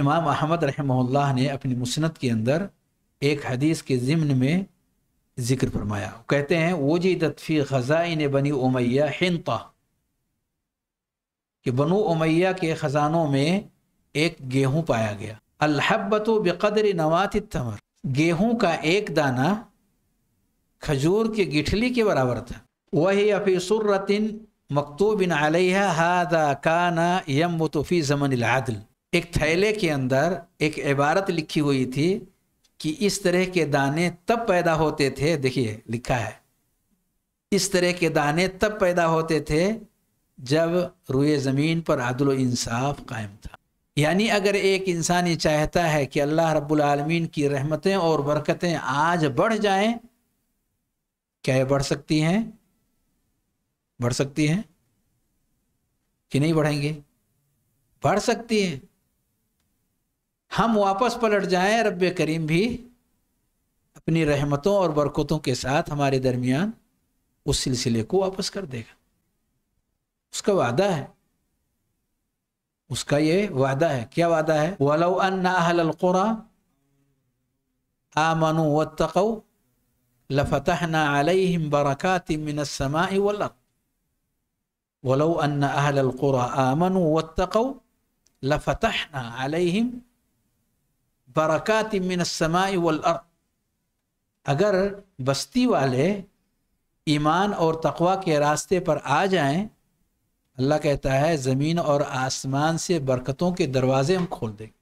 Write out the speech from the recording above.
امام احمد رحمہ اللہ نے اپنی مسنت کے اندر ایک حدیث کے ضمن میں ذکر فرمایا کہتے ہیں بنی امیہ حنطہ کہ بنو امیہ کے خزانوں میں ایک گیہوں پایا گیا الحبت و نوات التمر گیہوں کا ایک دانہ کھجور کے گٹھلی کے برابر تھا وہی اپی مکتوب علیہ ہادا کانا علیہ فی زمن العدل ایک تھیلے کے اندر ایک عبارت لکھی ہوئی تھی کہ اس طرح کے دانے تب پیدا ہوتے تھے دیکھیے لکھا ہے اس طرح کے دانے تب پیدا ہوتے تھے جب روئے زمین پر عدل و انصاف قائم تھا یعنی اگر ایک انسان یہ چاہتا ہے کہ اللہ رب العالمین کی رحمتیں اور برکتیں آج بڑھ جائیں کیا یہ بڑھ سکتی ہیں بڑھ سکتی ہیں کہ نہیں بڑھیں گے بڑھ سکتی ہیں ہم واپس پلٹ جائیں رب کریم بھی اپنی رحمتوں اور برکتوں کے ساتھ ہمارے درمیان اس سلسلے کو واپس کر دے گا اس کا وعدہ ہے اس کا یہ وعدہ ہے کیا وعدہ ہے وَلَوْ أَنَّ أَهْلَ الْقُرَى آمَنُوا وَاتَّقَوْا لَفَتَحْنَا عَلَيْهِمْ بَرَكَاتٍ مِّنَ السَّمَاءِ وَالْأَرْضِ وَلَوْ أَنَّ أَهْلَ الْقُرَى آمَنُوا وَاتَّقَوْا لَفَتَحْنَا عَلَيْهِمْ برکات من السماء والارض اگر بستی والے ایمان اور تقوا کے راستے پر آ جائیں اللہ کہتا ہے زمین اور آسمان سے برکتوں کے دروازے ہم کھول دیں گے